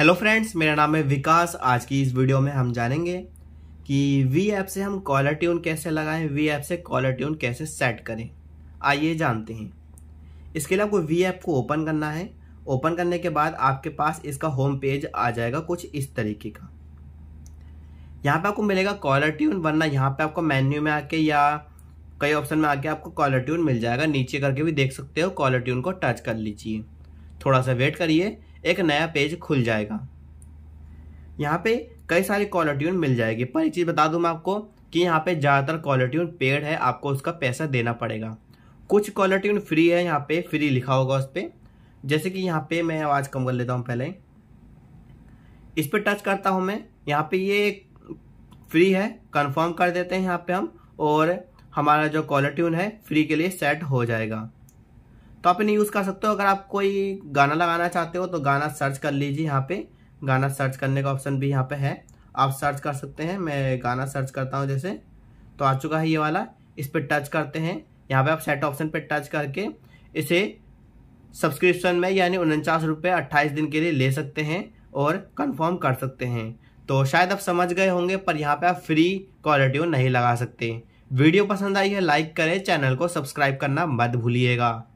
hello friends मेरा नाम है विकास आज की इस वीडियो में हम जानेंगे कि वी ऐप से हम कॉलर ट्यून कैसे लगाएं वी ऐप से कॉलर ट्यून कैसे सेट करें आइए जानते हैं इसके लिए आपको वी ऐप को ओपन करना है ओपन करने के बाद आपके पास इसका होम पेज आ जाएगा कुछ इस तरीके का यहाँ पे आपको मिलेगा कॉलर ट्यून वरना यहाँ पर आपको मेन्यू में आके या कई ऑप्शन में आके आपको कॉलर ट्यून मिल जाएगा नीचे करके भी देख सकते हो कॉलर ट्यून को टच कर लीजिए थोड़ा सा वेट करिए एक नया पेज खुल जाएगा यहाँ पे कई सारी कॉलर ट्यून मिल जाएगी पर एक चीज़ बता दूँ मैं आपको कि यहाँ पे ज़्यादातर कॉलर ट्यून पेड है आपको उसका पैसा देना पड़ेगा कुछ कॉलर ट्यून फ्री है यहाँ पे फ्री लिखा होगा उस पर जैसे कि यहाँ पे मैं आवाज़ कम कर लेता हूँ पहले इस पर टच करता हूँ मैं यहाँ पे ये फ्री है कंफर्म कर देते हैं यहाँ पे हम और हमारा जो कॉलर ट्यून है फ्री के लिए सेट हो जाएगा तो आप इन्हें यूज़ कर सकते हो अगर आप कोई गाना लगाना चाहते हो तो गाना सर्च कर लीजिए यहाँ पे गाना सर्च करने का ऑप्शन भी यहाँ पे है आप सर्च कर सकते हैं मैं गाना सर्च करता हूँ जैसे तो आ चुका है ये वाला इस पर टच करते हैं यहाँ पे आप सेट ऑप्शन पर टच करके इसे सब्सक्रिप्शन में यानी उनचास रुपये अट्ठाईस दिन के लिए ले सकते हैं और कन्फर्म कर सकते हैं तो शायद आप समझ गए होंगे पर यहाँ पर आप फ्री क्वालिटी नहीं लगा सकते वीडियो पसंद आई है लाइक करें चैनल को सब्सक्राइब करना मत भूलिएगा